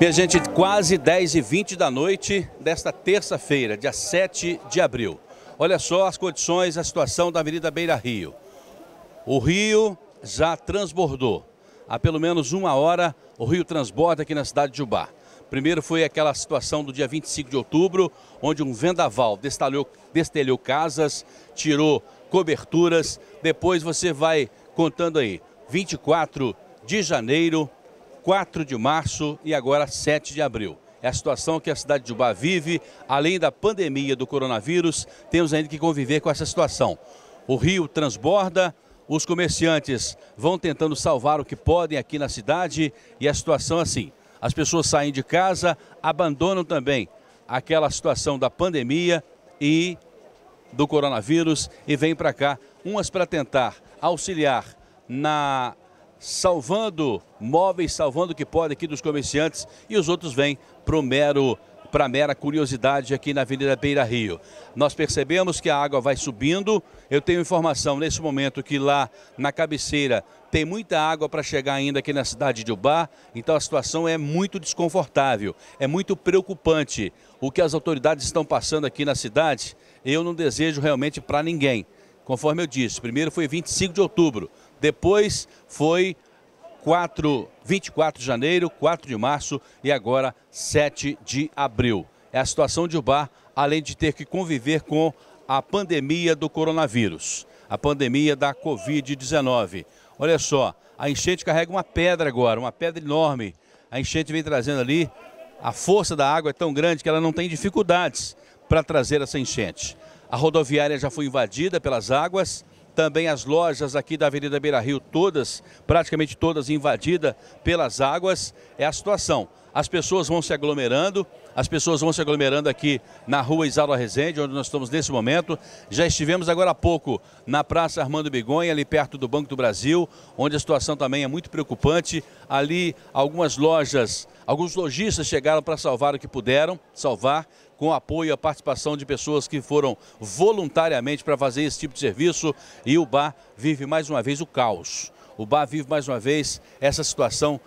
Minha gente, quase 10h20 da noite desta terça-feira, dia 7 de abril. Olha só as condições, a situação da Avenida Beira Rio. O rio já transbordou. Há pelo menos uma hora o rio transborda aqui na cidade de Jubá. Primeiro foi aquela situação do dia 25 de outubro, onde um vendaval destalhou, destelhou casas, tirou coberturas. Depois você vai contando aí, 24 de janeiro, 4 de março e agora 7 de abril. É a situação que a cidade de Ubá vive, além da pandemia do coronavírus, temos ainda que conviver com essa situação. O rio transborda, os comerciantes vão tentando salvar o que podem aqui na cidade e a situação é assim. As pessoas saem de casa, abandonam também aquela situação da pandemia e do coronavírus e vêm para cá, umas para tentar auxiliar na salvando móveis, salvando o que pode aqui dos comerciantes e os outros vêm para mero para mera curiosidade aqui na Avenida Beira Rio. Nós percebemos que a água vai subindo. Eu tenho informação nesse momento que lá na cabeceira tem muita água para chegar ainda aqui na cidade de Ubá, então a situação é muito desconfortável, é muito preocupante. O que as autoridades estão passando aqui na cidade, eu não desejo realmente para ninguém conforme eu disse. Primeiro foi 25 de outubro, depois foi 4, 24 de janeiro, 4 de março e agora 7 de abril. É a situação de Ubar, além de ter que conviver com a pandemia do coronavírus, a pandemia da Covid-19. Olha só, a enchente carrega uma pedra agora, uma pedra enorme. A enchente vem trazendo ali, a força da água é tão grande que ela não tem dificuldades para trazer essa enchente. A rodoviária já foi invadida pelas águas. Também as lojas aqui da Avenida Beira Rio, todas, praticamente todas invadidas pelas águas. É a situação. As pessoas vão se aglomerando, as pessoas vão se aglomerando aqui na rua Isaura Rezende, onde nós estamos nesse momento. Já estivemos agora há pouco na Praça Armando Bigonha, ali perto do Banco do Brasil, onde a situação também é muito preocupante. Ali algumas lojas, alguns lojistas chegaram para salvar o que puderam salvar com apoio a participação de pessoas que foram voluntariamente para fazer esse tipo de serviço e o bar vive mais uma vez o caos. O bar vive mais uma vez essa situação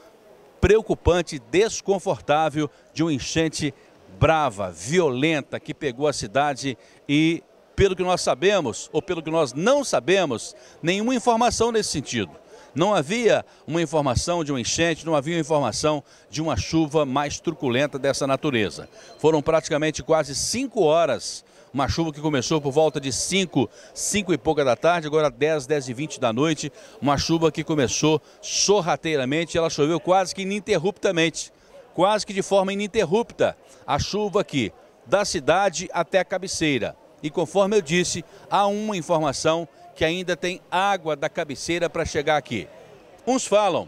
preocupante, desconfortável de um enchente brava, violenta que pegou a cidade e, pelo que nós sabemos, ou pelo que nós não sabemos, nenhuma informação nesse sentido. Não havia uma informação de uma enchente, não havia informação de uma chuva mais truculenta dessa natureza. Foram praticamente quase cinco horas uma chuva que começou por volta de 5, 5 e pouca da tarde, agora 10, 10 e 20 da noite, uma chuva que começou sorrateiramente, ela choveu quase que ininterruptamente, quase que de forma ininterrupta, a chuva aqui, da cidade até a cabeceira. E conforme eu disse, há uma informação que ainda tem água da cabeceira para chegar aqui. Uns falam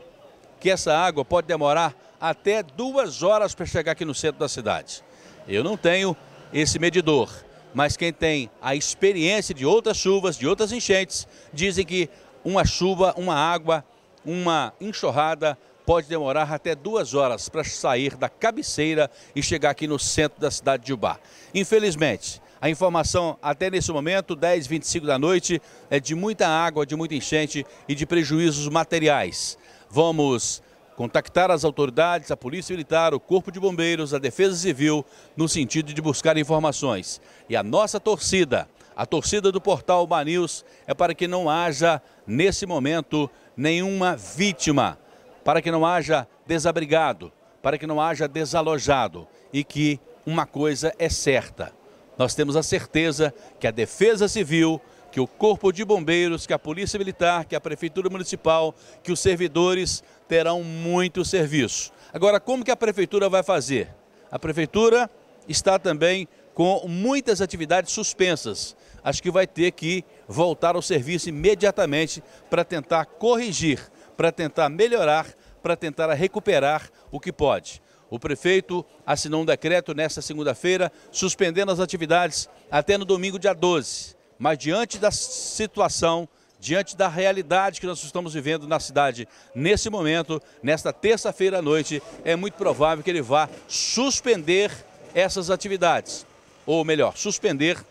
que essa água pode demorar até duas horas para chegar aqui no centro da cidade. Eu não tenho esse medidor, mas quem tem a experiência de outras chuvas, de outras enchentes, dizem que uma chuva, uma água, uma enxurrada pode demorar até duas horas para sair da cabeceira e chegar aqui no centro da cidade de Ubá. Infelizmente, a informação até nesse momento, 10h25 da noite, é de muita água, de muita enchente e de prejuízos materiais. Vamos contactar as autoridades, a Polícia Militar, o Corpo de Bombeiros, a Defesa Civil, no sentido de buscar informações. E a nossa torcida, a torcida do portal Banils, é para que não haja, nesse momento, nenhuma vítima, para que não haja desabrigado, para que não haja desalojado e que uma coisa é certa, nós temos a certeza que a Defesa Civil, que o Corpo de Bombeiros, que a Polícia Militar, que a Prefeitura Municipal, que os servidores terão muito serviço. Agora, como que a Prefeitura vai fazer? A Prefeitura está também com muitas atividades suspensas. Acho que vai ter que voltar ao serviço imediatamente para tentar corrigir, para tentar melhorar, para tentar recuperar o que pode. O prefeito assinou um decreto nesta segunda-feira, suspendendo as atividades até no domingo, dia 12. Mas diante da situação, diante da realidade que nós estamos vivendo na cidade nesse momento, nesta terça-feira à noite, é muito provável que ele vá suspender essas atividades. Ou melhor, suspender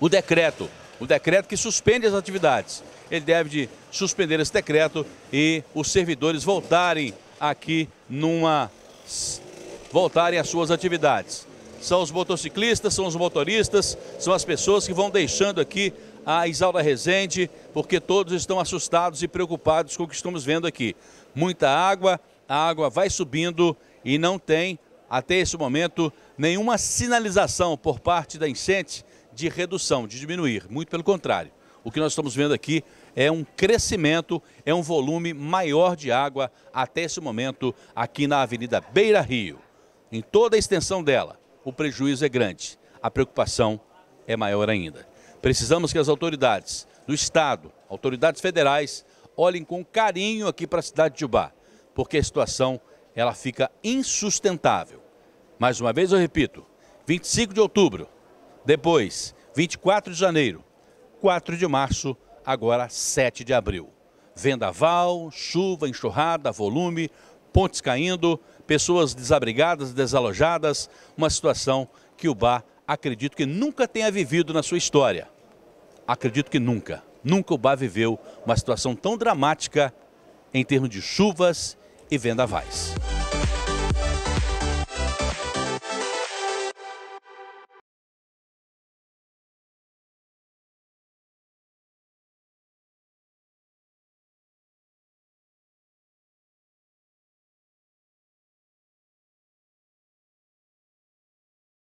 o decreto. O decreto que suspende as atividades. Ele deve de suspender esse decreto e os servidores voltarem aqui numa voltarem às suas atividades. São os motociclistas, são os motoristas, são as pessoas que vão deixando aqui a Isalda Resende, porque todos estão assustados e preocupados com o que estamos vendo aqui. Muita água, a água vai subindo e não tem, até esse momento, nenhuma sinalização por parte da incêndio de redução, de diminuir. Muito pelo contrário. O que nós estamos vendo aqui é um crescimento, é um volume maior de água até esse momento aqui na Avenida Beira Rio. Em toda a extensão dela, o prejuízo é grande, a preocupação é maior ainda. Precisamos que as autoridades do Estado, autoridades federais, olhem com carinho aqui para a cidade de Ubá, porque a situação ela fica insustentável. Mais uma vez eu repito, 25 de outubro, depois 24 de janeiro, 4 de março agora 7 de abril. Vendaval, chuva, enxurrada, volume, pontes caindo, pessoas desabrigadas, desalojadas, uma situação que o Bar acredito que nunca tenha vivido na sua história. Acredito que nunca. Nunca o Bar viveu uma situação tão dramática em termos de chuvas e vendavais.